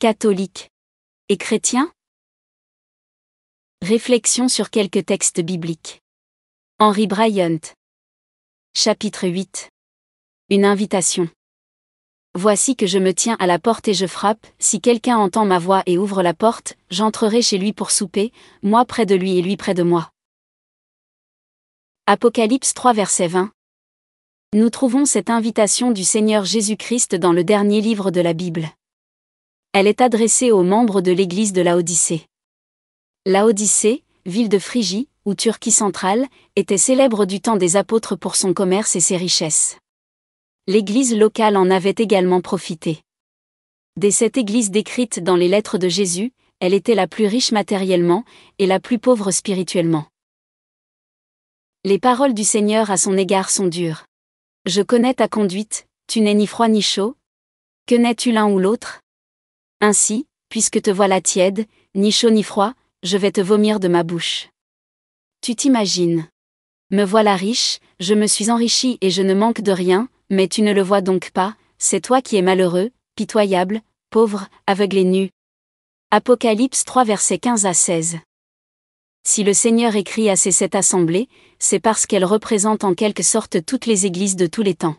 Catholique et chrétien Réflexion sur quelques textes bibliques. Henry Bryant. Chapitre 8. Une invitation. Voici que je me tiens à la porte et je frappe, si quelqu'un entend ma voix et ouvre la porte, j'entrerai chez lui pour souper, moi près de lui et lui près de moi. Apocalypse 3 verset 20. Nous trouvons cette invitation du Seigneur Jésus-Christ dans le dernier livre de la Bible. Elle est adressée aux membres de l'Église de La Laodicée, ville de Phrygie, ou Turquie centrale, était célèbre du temps des apôtres pour son commerce et ses richesses. L'Église locale en avait également profité. Des cette Église décrite dans les lettres de Jésus, elle était la plus riche matériellement et la plus pauvre spirituellement. Les paroles du Seigneur à son égard sont dures. Je connais ta conduite, tu n'es ni froid ni chaud. Que n'es-tu l'un ou l'autre ainsi, puisque te voilà tiède, ni chaud ni froid, je vais te vomir de ma bouche. Tu t'imagines. Me voilà riche, je me suis enrichi et je ne manque de rien, mais tu ne le vois donc pas, c'est toi qui es malheureux, pitoyable, pauvre, aveugle et nu. Apocalypse 3 versets 15 à 16. Si le Seigneur écrit à ces sept assemblées, c'est parce qu'elles représentent en quelque sorte toutes les églises de tous les temps.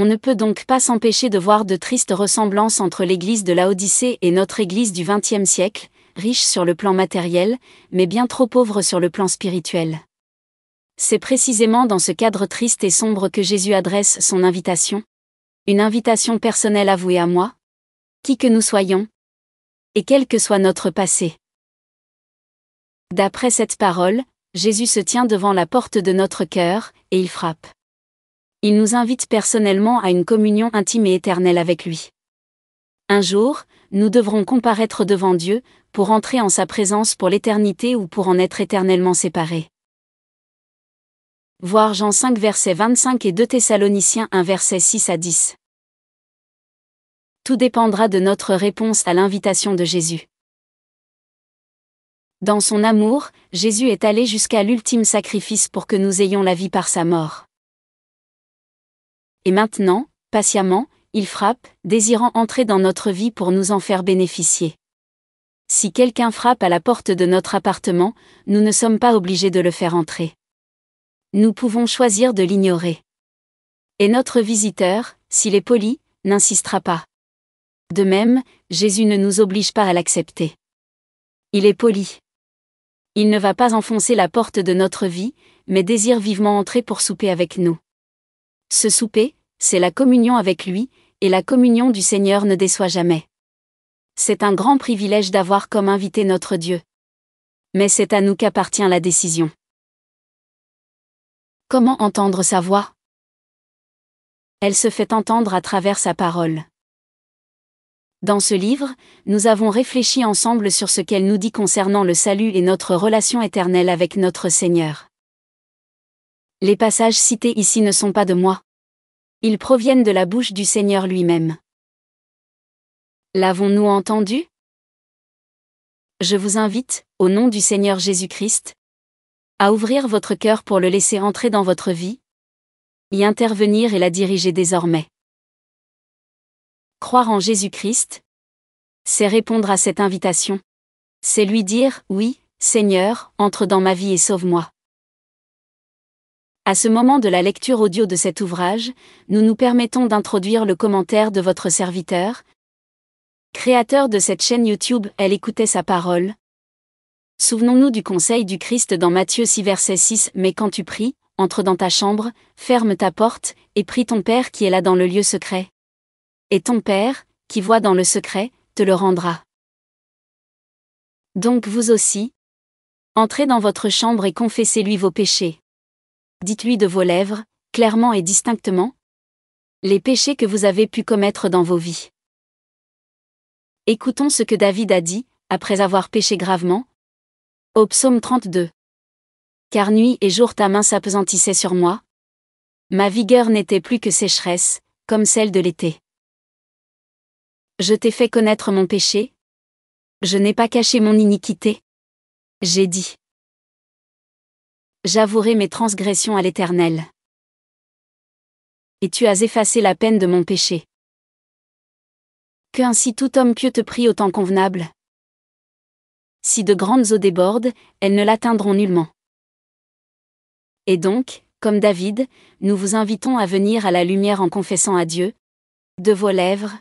On ne peut donc pas s'empêcher de voir de tristes ressemblances entre l'église de la Odyssée et notre église du XXe siècle, riche sur le plan matériel, mais bien trop pauvre sur le plan spirituel. C'est précisément dans ce cadre triste et sombre que Jésus adresse son invitation. Une invitation personnelle avouée à moi, qui que nous soyons, et quel que soit notre passé. D'après cette parole, Jésus se tient devant la porte de notre cœur, et il frappe il nous invite personnellement à une communion intime et éternelle avec lui. Un jour, nous devrons comparaître devant Dieu, pour entrer en sa présence pour l'éternité ou pour en être éternellement séparés. Voir Jean 5 verset 25 et 2 Thessaloniciens 1 verset 6 à 10. Tout dépendra de notre réponse à l'invitation de Jésus. Dans son amour, Jésus est allé jusqu'à l'ultime sacrifice pour que nous ayons la vie par sa mort. Et maintenant, patiemment, il frappe, désirant entrer dans notre vie pour nous en faire bénéficier. Si quelqu'un frappe à la porte de notre appartement, nous ne sommes pas obligés de le faire entrer. Nous pouvons choisir de l'ignorer. Et notre visiteur, s'il est poli, n'insistera pas. De même, Jésus ne nous oblige pas à l'accepter. Il est poli. Il ne va pas enfoncer la porte de notre vie, mais désire vivement entrer pour souper avec nous. Ce souper, c'est la communion avec lui, et la communion du Seigneur ne déçoit jamais. C'est un grand privilège d'avoir comme invité notre Dieu. Mais c'est à nous qu'appartient la décision. Comment entendre sa voix Elle se fait entendre à travers sa parole. Dans ce livre, nous avons réfléchi ensemble sur ce qu'elle nous dit concernant le salut et notre relation éternelle avec notre Seigneur. Les passages cités ici ne sont pas de moi. Ils proviennent de la bouche du Seigneur lui-même. L'avons-nous entendu Je vous invite, au nom du Seigneur Jésus-Christ, à ouvrir votre cœur pour le laisser entrer dans votre vie, y intervenir et la diriger désormais. Croire en Jésus-Christ, c'est répondre à cette invitation. C'est lui dire, oui, Seigneur, entre dans ma vie et sauve-moi. À ce moment de la lecture audio de cet ouvrage, nous nous permettons d'introduire le commentaire de votre serviteur. Créateur de cette chaîne YouTube, elle écoutait sa parole. Souvenons-nous du conseil du Christ dans Matthieu 6 verset 6, Mais quand tu pries, entre dans ta chambre, ferme ta porte, et prie ton Père qui est là dans le lieu secret. Et ton Père, qui voit dans le secret, te le rendra. Donc vous aussi, entrez dans votre chambre et confessez-lui vos péchés dites-lui de vos lèvres, clairement et distinctement, les péchés que vous avez pu commettre dans vos vies. Écoutons ce que David a dit, après avoir péché gravement. Au psaume 32. Car nuit et jour ta main s'apesantissait sur moi. Ma vigueur n'était plus que sécheresse, comme celle de l'été. Je t'ai fait connaître mon péché. Je n'ai pas caché mon iniquité. J'ai dit j'avouerai mes transgressions à l'Éternel. Et tu as effacé la peine de mon péché. Que ainsi tout homme pieux te prie au temps convenable. Si de grandes eaux débordent, elles ne l'atteindront nullement. Et donc, comme David, nous vous invitons à venir à la lumière en confessant à Dieu, de vos lèvres,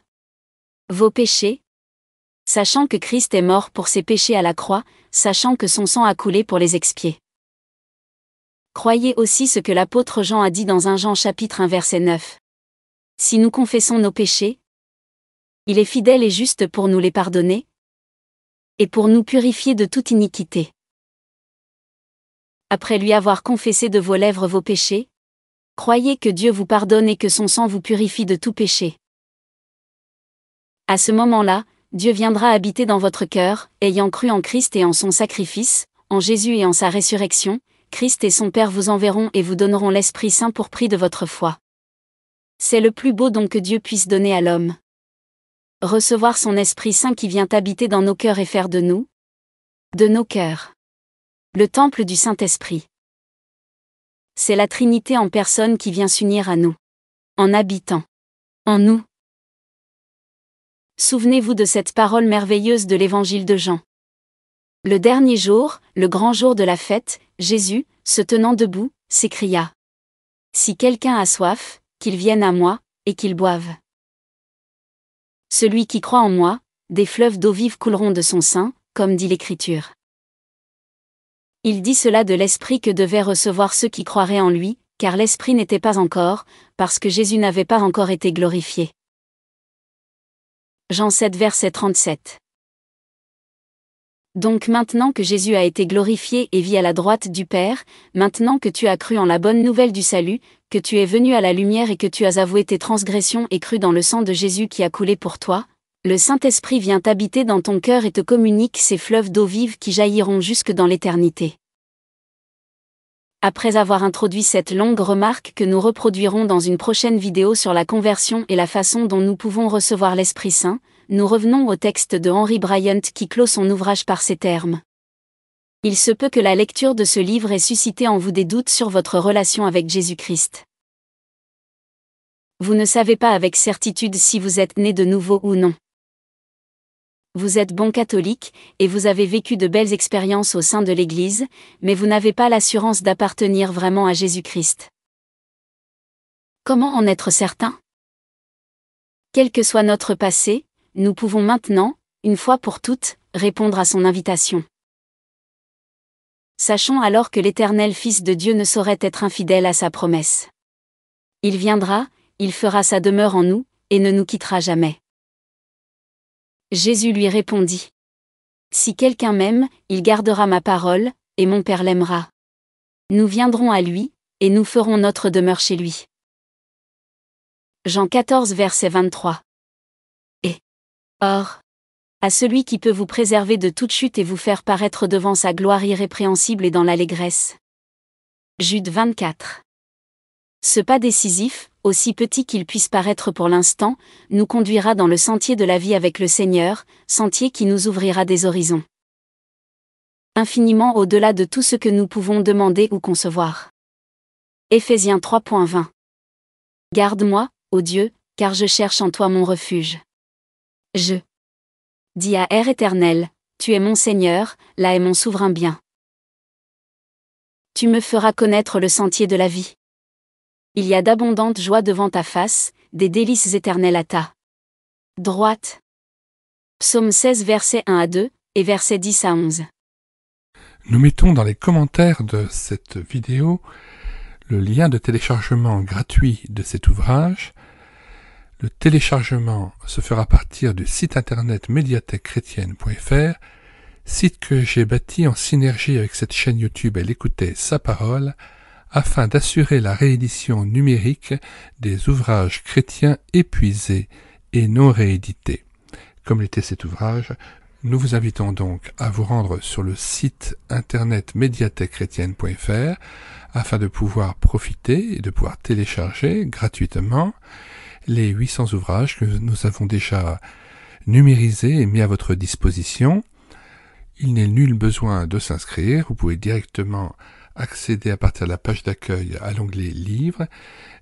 vos péchés, sachant que Christ est mort pour ses péchés à la croix, sachant que son sang a coulé pour les expier. Croyez aussi ce que l'apôtre Jean a dit dans 1 Jean chapitre 1 verset 9. Si nous confessons nos péchés, il est fidèle et juste pour nous les pardonner et pour nous purifier de toute iniquité. Après lui avoir confessé de vos lèvres vos péchés, croyez que Dieu vous pardonne et que son sang vous purifie de tout péché. À ce moment-là, Dieu viendra habiter dans votre cœur, ayant cru en Christ et en son sacrifice, en Jésus et en sa résurrection, Christ et son Père vous enverront et vous donneront l'Esprit Saint pour prix de votre foi. C'est le plus beau don que Dieu puisse donner à l'homme. Recevoir son Esprit Saint qui vient habiter dans nos cœurs et faire de nous, de nos cœurs, le temple du Saint-Esprit. C'est la Trinité en personne qui vient s'unir à nous, en habitant, en nous. Souvenez-vous de cette parole merveilleuse de l'Évangile de Jean. Le dernier jour, le grand jour de la fête, Jésus, se tenant debout, s'écria. Si quelqu'un a soif, qu'il vienne à moi, et qu'il boive. Celui qui croit en moi, des fleuves d'eau vive couleront de son sein, comme dit l'Écriture. Il dit cela de l'Esprit que devaient recevoir ceux qui croiraient en lui, car l'Esprit n'était pas encore, parce que Jésus n'avait pas encore été glorifié. Jean 7 verset 37 donc maintenant que Jésus a été glorifié et vit à la droite du Père, maintenant que tu as cru en la bonne nouvelle du salut, que tu es venu à la lumière et que tu as avoué tes transgressions et cru dans le sang de Jésus qui a coulé pour toi, le Saint-Esprit vient habiter dans ton cœur et te communique ces fleuves d'eau vive qui jailliront jusque dans l'éternité. Après avoir introduit cette longue remarque que nous reproduirons dans une prochaine vidéo sur la conversion et la façon dont nous pouvons recevoir l'Esprit Saint, nous revenons au texte de Henry Bryant qui clôt son ouvrage par ces termes. Il se peut que la lecture de ce livre ait suscité en vous des doutes sur votre relation avec Jésus-Christ. Vous ne savez pas avec certitude si vous êtes né de nouveau ou non. Vous êtes bon catholique, et vous avez vécu de belles expériences au sein de l'Église, mais vous n'avez pas l'assurance d'appartenir vraiment à Jésus-Christ. Comment en être certain Quel que soit notre passé, nous pouvons maintenant, une fois pour toutes, répondre à son invitation. Sachons alors que l'Éternel Fils de Dieu ne saurait être infidèle à sa promesse. Il viendra, il fera sa demeure en nous, et ne nous quittera jamais. Jésus lui répondit. Si quelqu'un m'aime, il gardera ma parole, et mon Père l'aimera. Nous viendrons à lui, et nous ferons notre demeure chez lui. Jean 14 verset 23. Or, à celui qui peut vous préserver de toute chute et vous faire paraître devant sa gloire irrépréhensible et dans l'allégresse. Jude 24. Ce pas décisif, aussi petit qu'il puisse paraître pour l'instant, nous conduira dans le sentier de la vie avec le Seigneur, sentier qui nous ouvrira des horizons. Infiniment au-delà de tout ce que nous pouvons demander ou concevoir. Ephésiens 3.20. Garde-moi, ô Dieu, car je cherche en toi mon refuge. Je dis à R éternel, tu es mon Seigneur, là est mon souverain bien. Tu me feras connaître le sentier de la vie. Il y a d'abondantes joies devant ta face, des délices éternelles à ta droite. Psaume 16 versets 1 à 2 et versets 10 à 11. Nous mettons dans les commentaires de cette vidéo le lien de téléchargement gratuit de cet ouvrage le téléchargement se fera à partir du site internet médiathèquechrétienne.fr, site que j'ai bâti en synergie avec cette chaîne YouTube Elle écoutait sa parole, afin d'assurer la réédition numérique des ouvrages chrétiens épuisés et non réédités. Comme l'était cet ouvrage, nous vous invitons donc à vous rendre sur le site internet médiathèquechrétienne.fr afin de pouvoir profiter et de pouvoir télécharger gratuitement les 800 ouvrages que nous avons déjà numérisés et mis à votre disposition. Il n'est nul besoin de s'inscrire, vous pouvez directement accéder à partir de la page d'accueil à l'onglet Livres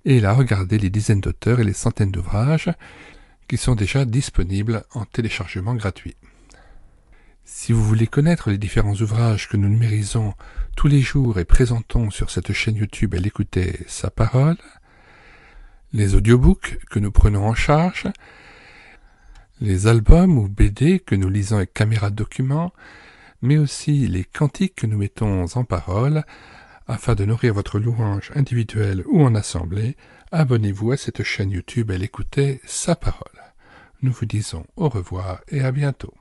et là regarder les dizaines d'auteurs et les centaines d'ouvrages qui sont déjà disponibles en téléchargement gratuit. Si vous voulez connaître les différents ouvrages que nous numérisons tous les jours et présentons sur cette chaîne YouTube à l'écouter sa parole, les audiobooks que nous prenons en charge, les albums ou BD que nous lisons avec caméra document, mais aussi les cantiques que nous mettons en parole, afin de nourrir votre louange individuelle ou en assemblée, abonnez-vous à cette chaîne YouTube et écoutez sa parole. Nous vous disons au revoir et à bientôt.